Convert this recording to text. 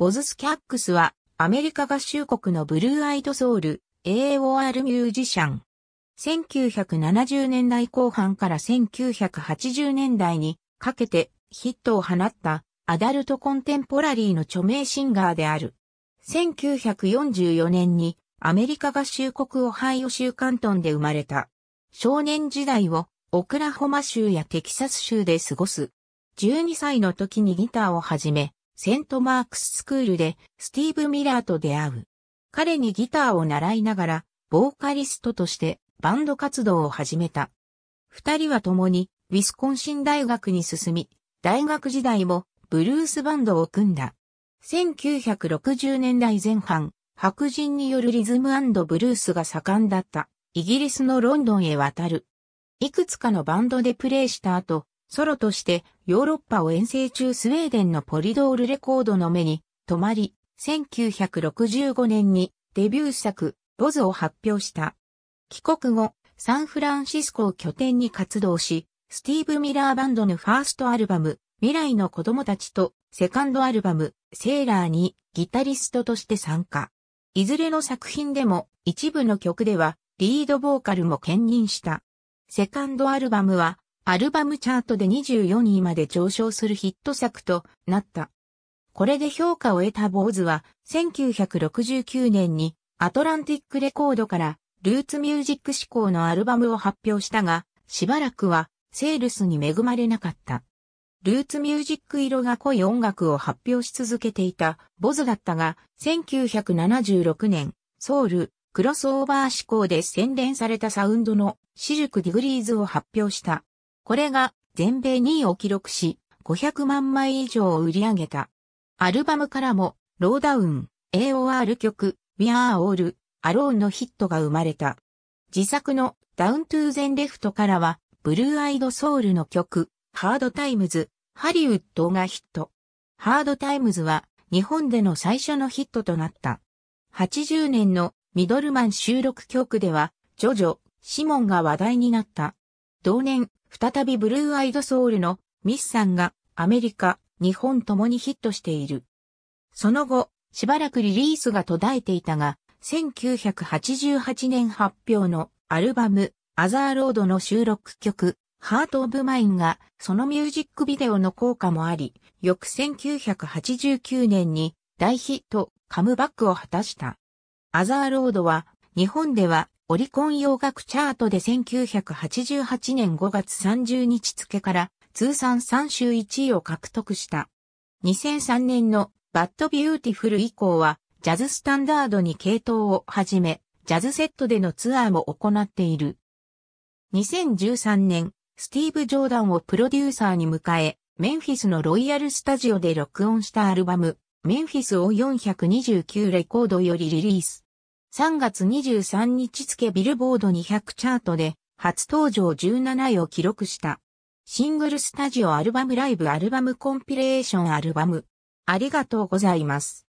ボズスキャックスは、アメリカ合衆国のブルーアイドソウル、AOR ミュージシャン。1970年代後半から1980年代にかけてヒットを放ったアダルトコンテンポラリーの著名シンガーである。1944年にアメリカ合衆国オハイオ州カントンで生まれた。少年時代をオクラホマ州やテキサス州で過ごす。12歳の時にギターを始め、セントマークススクールでスティーブ・ミラーと出会う。彼にギターを習いながら、ボーカリストとしてバンド活動を始めた。二人は共にウィスコンシン大学に進み、大学時代もブルースバンドを組んだ。1960年代前半、白人によるリズムブルースが盛んだったイギリスのロンドンへ渡る。いくつかのバンドでプレーした後、ソロとしてヨーロッパを遠征中スウェーデンのポリドールレコードの目に止まり、1965年にデビュー作ボズを発表した。帰国後、サンフランシスコを拠点に活動し、スティーブ・ミラーバンドのファーストアルバム、未来の子供たちと、セカンドアルバム、セーラーにギタリストとして参加。いずれの作品でも、一部の曲では、リードボーカルも兼任した。セカンドアルバムは、アルバムチャートで24位まで上昇するヒット作となった。これで評価を得た坊主は、1969年にアトランティックレコードからルーツミュージック志向のアルバムを発表したが、しばらくはセールスに恵まれなかった。ルーツミュージック色が濃い音楽を発表し続けていたボズだったが、1976年、ソウル、クロスオーバー志向で洗練されたサウンドのシルクディグリーズを発表した。これが全米2位を記録し、500万枚以上を売り上げた。アルバムからも、ローダウン、AOR 曲、We Are All、Alone のヒットが生まれた。自作のダウントゥーゼンレフトからは、ブルーアイドソウルの曲、ハードタイムズ、ハリウッドがヒット。ハードタイムズは日本での最初のヒットとなった。80年のミドルマン収録曲では、ジョジョ、シモンが話題になった。同年、再びブルーアイドソウルのミスさんがアメリカ、日本ともにヒットしている。その後、しばらくリリースが途絶えていたが、1988年発表のアルバム、アザーロードの収録曲、ハート・オブ・マインが、そのミュージックビデオの効果もあり、翌1989年に大ヒット、カムバックを果たした。アザーロードは、日本ではオリコン洋楽チャートで1988年5月30日付から通算3週1位を獲得した。2003年のバッドビューティフル以降はジャズスタンダードに系統をはじめ、ジャズセットでのツアーも行っている。2013年、スティーブ・ジョーダンをプロデューサーに迎え、メンフィスのロイヤルスタジオで録音したアルバム、メンフィスを429レコードよりリリース。3月23日付ビルボード200チャートで初登場17位を記録した。シングルスタジオアルバムライブアルバムコンピレーションアルバム。ありがとうございます。